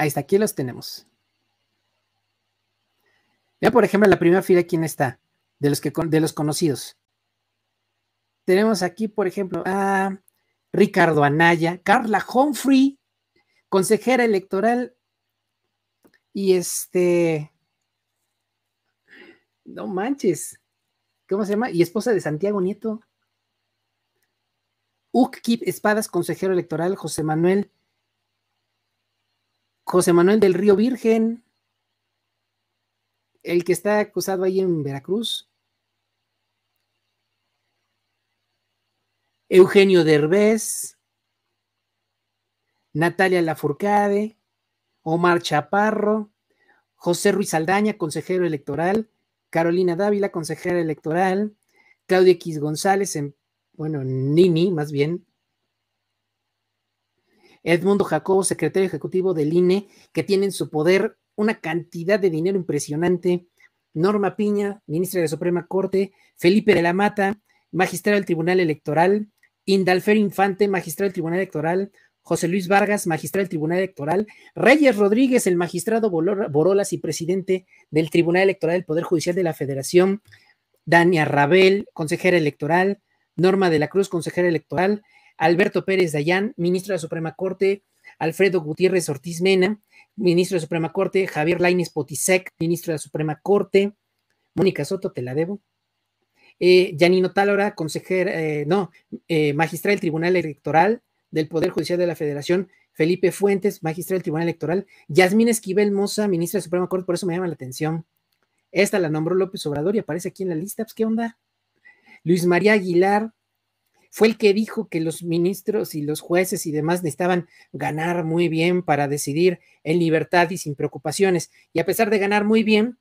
Ahí está, aquí los tenemos. Vean, por ejemplo, en la primera fila, ¿quién está? De los, que, de los conocidos. Tenemos aquí, por ejemplo, a Ricardo Anaya, Carla Humphrey, consejera electoral, y este. No manches. ¿Cómo se llama? Y esposa de Santiago Nieto. Ukip Espadas, consejero electoral, José Manuel José Manuel del Río Virgen, el que está acusado ahí en Veracruz. Eugenio Derbez, Natalia Lafourcade, Omar Chaparro, José Ruiz Aldaña, consejero electoral, Carolina Dávila, consejera electoral, Claudia X González, em, bueno, Nini más bien, Edmundo Jacobo, secretario ejecutivo del INE, que tiene en su poder una cantidad de dinero impresionante, Norma Piña, ministra de la Suprema Corte, Felipe de la Mata, magistrado del Tribunal Electoral, Indalfer Infante, magistrado del Tribunal Electoral, José Luis Vargas, magistrado del Tribunal Electoral, Reyes Rodríguez, el magistrado Borolas y presidente del Tribunal Electoral del Poder Judicial de la Federación, Dania Rabel, consejera electoral, Norma de la Cruz, consejera electoral, Alberto Pérez Dayán, ministro de la Suprema Corte, Alfredo Gutiérrez Ortiz Mena, ministro de la Suprema Corte, Javier Laines Potisek, ministro de la Suprema Corte, Mónica Soto, te la debo. Eh, Tálora, consejera, eh, no, eh, magistrada del Tribunal Electoral del Poder Judicial de la Federación, Felipe Fuentes, magistrado del Tribunal Electoral, Yasmín Esquivel Moza, ministra de la Suprema Corte, por eso me llama la atención. Esta la nombró López Obrador y aparece aquí en la lista, pues, ¿qué onda? Luis María Aguilar, fue el que dijo que los ministros y los jueces y demás necesitaban ganar muy bien para decidir en libertad y sin preocupaciones. Y a pesar de ganar muy bien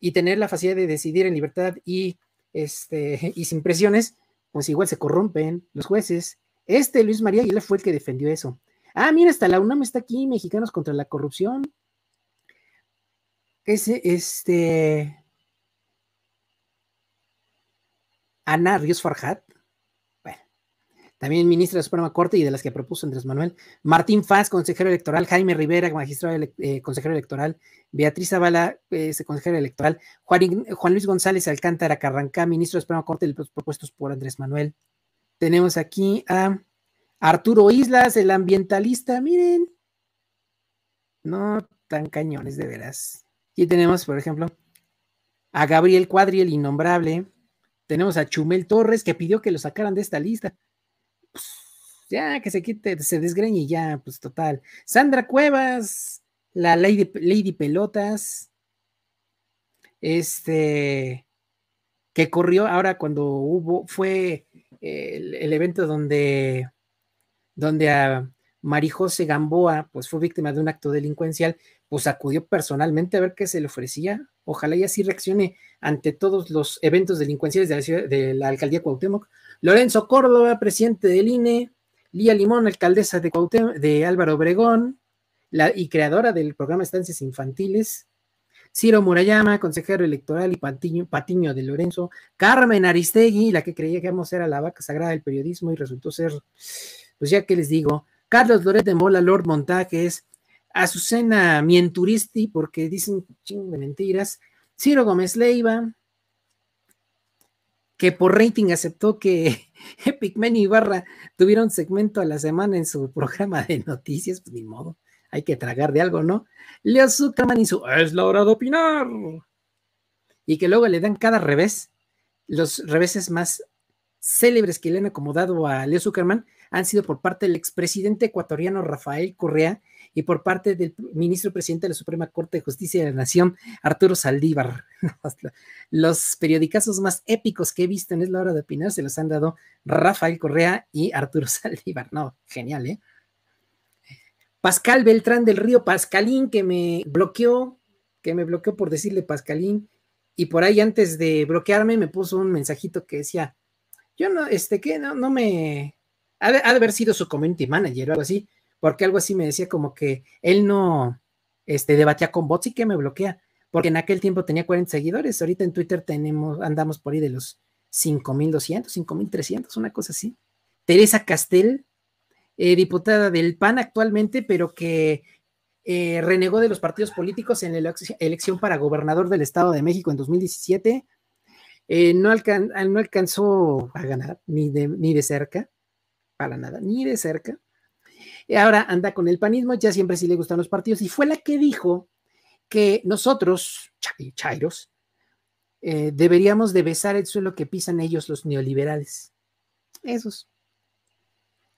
y tener la facilidad de decidir en libertad y, este, y sin presiones, pues igual se corrompen los jueces. Este Luis María Aguilar fue el que defendió eso. Ah, mira, hasta la UNAM está aquí, Mexicanos contra la Corrupción. Ese, este, Ana Ríos Farhat, también ministra de la Suprema Corte y de las que propuso Andrés Manuel, Martín Faz, consejero electoral, Jaime Rivera, magistrado eh, consejero electoral, Beatriz Zavala, eh, consejero electoral, Juan, Luis González Alcántara Carrancá, ministro de la Suprema Corte de los propuestos por Andrés Manuel. Tenemos aquí a Arturo Islas, el ambientalista, miren, no tan cañones de veras. y tenemos, por ejemplo, a Gabriel Cuadri, el innombrable. Tenemos a Chumel Torres, que pidió que lo sacaran de esta lista ya que se quite, se desgreñe ya, pues total. Sandra Cuevas, la Lady, Lady Pelotas, este, que corrió ahora cuando hubo, fue el, evento donde, donde a Marijose Gamboa, pues fue víctima de un acto delincuencial, pues acudió personalmente a ver qué se le ofrecía. Ojalá y así reaccione ante todos los eventos delincuenciales de la, de la alcaldía Cuauhtémoc, Lorenzo Córdoba, presidente del INE, Lía Limón, alcaldesa de, de Álvaro Obregón y creadora del programa Estancias Infantiles, Ciro Murayama, consejero electoral y patiño, de Lorenzo, Carmen Aristegui, la que creía que vamos era la vaca sagrada del periodismo y resultó ser, pues ya que les digo, Carlos Loret de Mola, Lord Montajes, Azucena Mienturisti, porque dicen ching de mentiras, Ciro Gómez Leiva, que por rating aceptó que Epic Men y Barra tuvieron segmento a la semana en su programa de noticias, pues ni modo, hay que tragar de algo, ¿no? Leo Zuckerman hizo, es la hora de opinar. Y que luego le dan cada revés, los reveses más célebres que le han acomodado a Leo Zuckerman han sido por parte del expresidente ecuatoriano Rafael Correa y por parte del ministro presidente de la Suprema Corte de Justicia de la Nación, Arturo Saldívar. los periodicazos más épicos que he visto en Es la hora de opinar se los han dado Rafael Correa y Arturo Saldívar. No, genial, ¿eh? Pascal Beltrán del Río, Pascalín, que me bloqueó, que me bloqueó por decirle Pascalín. Y por ahí antes de bloquearme me puso un mensajito que decía, yo no, este, que no, no me... Ha de, haber sido su community manager o algo así, porque algo así me decía como que él no, este, debatía con bots y que me bloquea porque en aquel tiempo tenía 40 seguidores, ahorita en Twitter tenemos, andamos por ahí de los 5.200, 5.300, una cosa así. Teresa Castel, eh, diputada del PAN actualmente, pero que eh, renegó de los partidos políticos en la elección para gobernador del Estado de México en 2017. Eh, no, no, alcanzó a ganar ni de, ni de cerca, para nada, ni de cerca. Ahora anda con el panismo, ya siempre sí le gustan los partidos, y fue la que dijo que nosotros, Chairos, eh, deberíamos de besar el suelo que pisan ellos los neoliberales. Esos.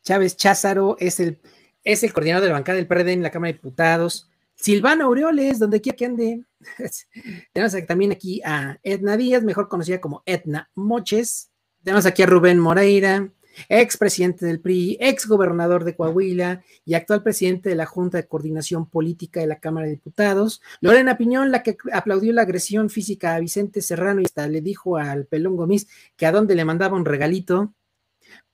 Chávez Cházaro es el, es el coordinador de la bancada del PRD en la Cámara de Diputados. Silvano Aureoles, donde quiera que ande. Tenemos también aquí a Edna Díaz, mejor conocida como Edna Moches. Tenemos aquí a Rubén Moreira, ex presidente del PRI, ex gobernador de Coahuila y actual presidente de la Junta de Coordinación Política de la Cámara de Diputados. Lorena Piñón, la que aplaudió la agresión física a Vicente Serrano y hasta le dijo al Pelón Gomis que a dónde le mandaba un regalito.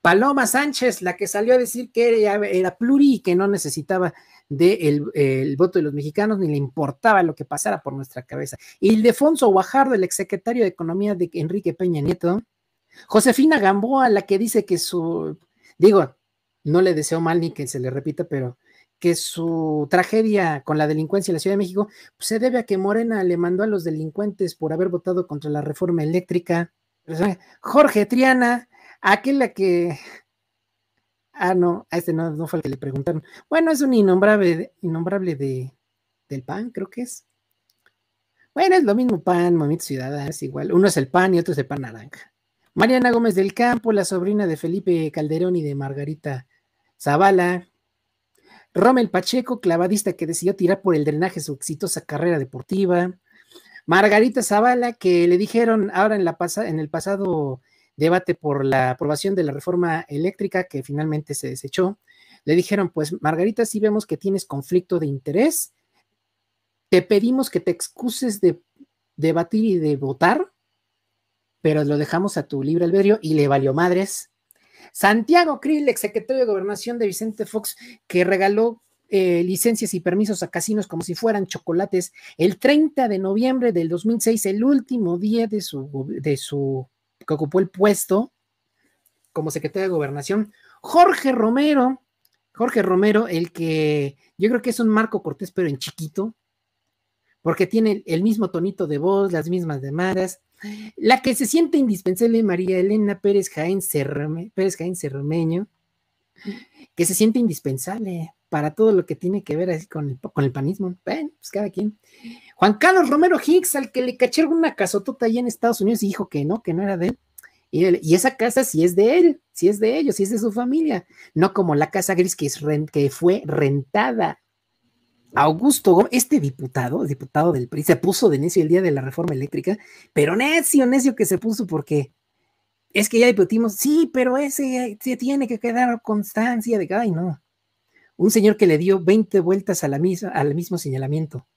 Paloma Sánchez, la que salió a decir que era, pluri y que no necesitaba del de el voto de los mexicanos ni le importaba lo que pasara por nuestra cabeza. Ildefonso Guajardo, el exsecretario de Economía de Enrique Peña Nieto, Josefina Gamboa, la que dice que su, digo, no le deseo mal ni que se le repita, pero que su tragedia con la delincuencia en la Ciudad de México pues, se debe a que Morena le mandó a los delincuentes por haber votado contra la reforma eléctrica. Jorge Triana, aquella que... Ah, no, a este no, no fue el que le preguntaron. Bueno, es un innombrable, innombrable de, del PAN, creo que es. Bueno, es lo mismo PAN, Movimiento Ciudadano, es igual. Uno es el PAN y otro es el PAN naranja. Mariana Gómez del Campo, la sobrina de Felipe Calderón y de Margarita Zavala. Rommel Pacheco, clavadista que decidió tirar por el drenaje su exitosa carrera deportiva. Margarita Zavala, que le dijeron ahora en, la en el pasado debate por la aprobación de la reforma eléctrica que finalmente se desechó, le dijeron, pues Margarita, si vemos que tienes conflicto de interés, te pedimos que te excuses de debatir y de votar pero lo dejamos a tu libre albedrío y le valió madres. Santiago Krill, ex secretario de Gobernación de Vicente Fox, que regaló eh, licencias y permisos a casinos como si fueran chocolates el 30 de noviembre del 2006, el último día de su, de su que ocupó el puesto como secretario de Gobernación. Jorge Romero, Jorge Romero, el que yo creo que es un Marco Cortés, pero en chiquito, porque tiene el mismo tonito de voz, las mismas demandas, la que se siente indispensable, María Elena Pérez Jaén, Cerromeño, Pérez que se siente indispensable para todo lo que tiene que ver con, el, con el panismo. pues cada quien. Juan Carlos Romero Hicks, al que le cacharon una casotota allá en Estados Unidos y dijo que no, que no era de él. Y, esa casa sí es de él, sí es de ellos, sí es de su familia, no como la casa gris que, es rent, que fue rentada Augusto este diputado, diputado del PRI, se puso de necio el día de la reforma eléctrica, pero necio, necio que se puso porque es que ya discutimos, sí, pero ese eh, se tiene que quedar constancia de que, ay, no. Un señor que le dio 20 vueltas a la al mismo señalamiento.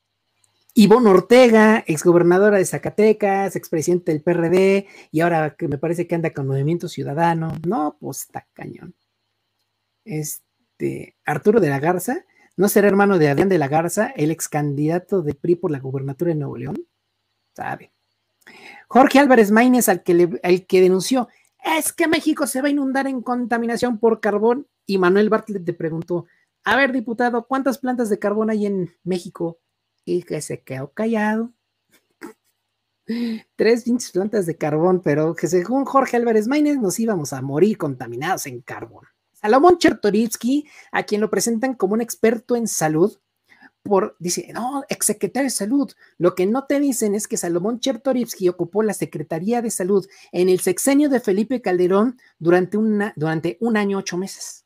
Ivonne Ortega, exgobernadora de Zacatecas, expresidente del PRD, y ahora que me parece que anda con Movimiento Ciudadano. No, pues está cañón. Este, Arturo de la Garza, ¿No será hermano de Adrián de la Garza, el ex candidato de PRI por la gubernatura de Nuevo León? Sabe. Jorge Álvarez Maínez, al que, denunció, es que México se va a inundar en contaminación por carbón. Y Manuel Bartlett le preguntó, a ver, diputado, ¿cuántas plantas de carbón hay en México? Y que se quedó callado. Tres pinches plantas de carbón, pero que según Jorge Álvarez Maínez nos íbamos a morir contaminados en carbón. Salomón Chertoritsky, a quien lo presentan como un experto en salud, por, dice, no, exsecretario de salud. Lo que no te dicen es que Salomón Chertorivsky ocupó la Secretaría de Salud en el sexenio de Felipe Calderón durante, durante un año, ocho meses.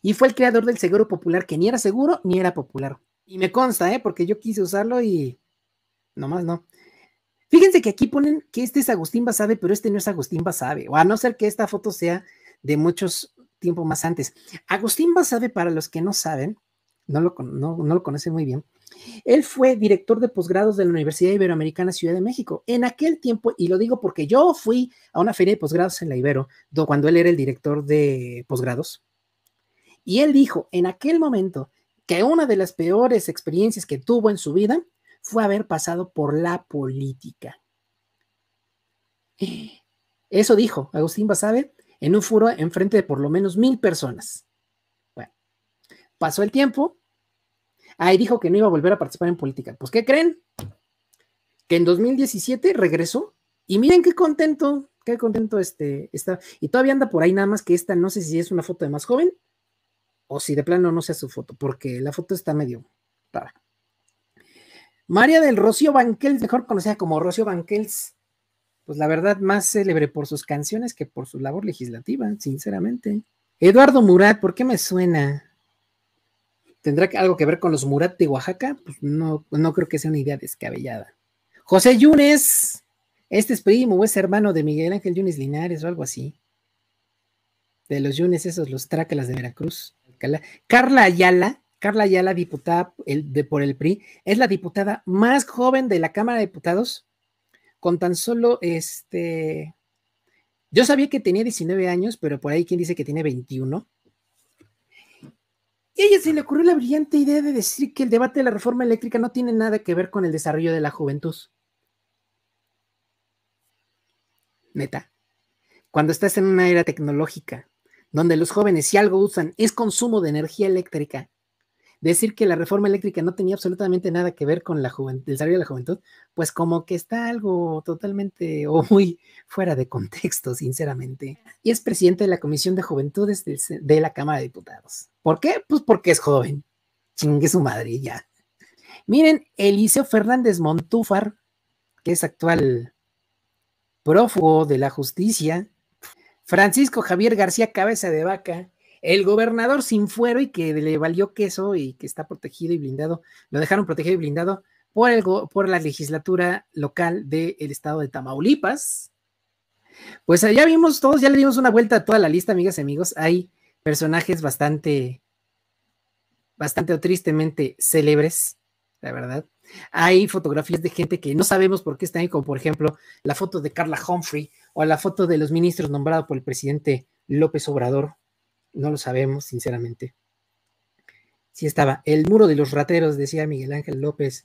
Y fue el creador del Seguro Popular, que ni era seguro ni era popular. Y me consta, ¿eh? porque yo quise usarlo y nomás no. Fíjense que aquí ponen que este es Agustín Basabe, pero este no es Agustín Basabe, o a no ser que esta foto sea de muchos tiempos más antes. Agustín Basabe, para los que no saben, no lo, no, lo conocen muy bien, él fue director de posgrados de la Universidad Iberoamericana Ciudad de México. En aquel tiempo, y lo digo porque yo fui a una feria de posgrados en la Ibero, cuando él era el director de posgrados, y él dijo en aquel momento que una de las peores experiencias que tuvo en su vida fue haber pasado por la política. Eso dijo Agustín Basabe en un furo enfrente de por lo menos mil personas. Bueno, pasó el tiempo. Ahí dijo que no iba a volver a participar en política. Pues, ¿qué creen? Que en 2017 regresó y miren qué contento, qué contento este, está. Y todavía anda por ahí nada más que esta, no sé si es una foto de más joven o si de plano no sea su foto, porque la foto está medio rara. María del Rocío Banquels, mejor conocida como Rocío Banquels, pues la verdad, más célebre por sus canciones que por su labor legislativa, sinceramente. Eduardo Murat, ¿por qué me suena? ¿Tendrá algo que ver con los Murat de Oaxaca? Pues no, no creo que sea una idea descabellada. José Yunes, este es primo o es hermano de Miguel Ángel Yunes Linares o algo así. De los Yunes, esos, los trácalas de Veracruz. Carla Ayala, Carla Ayala, diputada de, por el PRI, es la diputada más joven de la Cámara de Diputados con tan solo este. Yo sabía que tenía 19 años, pero por ahí quien dice que tiene 21. Y a ella se le ocurrió la brillante idea de decir que el debate de la reforma eléctrica no tiene nada que ver con el desarrollo de la juventud. Neta. Cuando estás en una era tecnológica, donde los jóvenes si algo usan es consumo de energía eléctrica, decir que la reforma eléctrica no tenía absolutamente nada que ver con la el salario de la juventud, pues como que está algo totalmente o muy fuera de contexto, sinceramente. Y es presidente de la Comisión de Juventudes de la Cámara de Diputados. ¿Por qué? Pues porque es joven. Chingue su madre ya. Miren, Eliseo Fernández Montúfar, que es actual prófugo de la justicia, Francisco Javier García Cabeza de Vaca, el gobernador sin fuero y que le valió queso y que está protegido y blindado, lo dejaron protegido y blindado por, el por la legislatura local del estado de Tamaulipas. Pues allá vimos todos, ya le dimos una vuelta a toda la lista, amigas y amigos. Hay personajes bastante, bastante o tristemente célebres, la verdad. Hay fotografías de gente que no sabemos por qué están ahí, como por ejemplo la foto de Carla Humphrey o la foto de los ministros nombrados por el presidente López Obrador no lo sabemos, sinceramente. Sí estaba. El muro de los rateros, decía Miguel Ángel López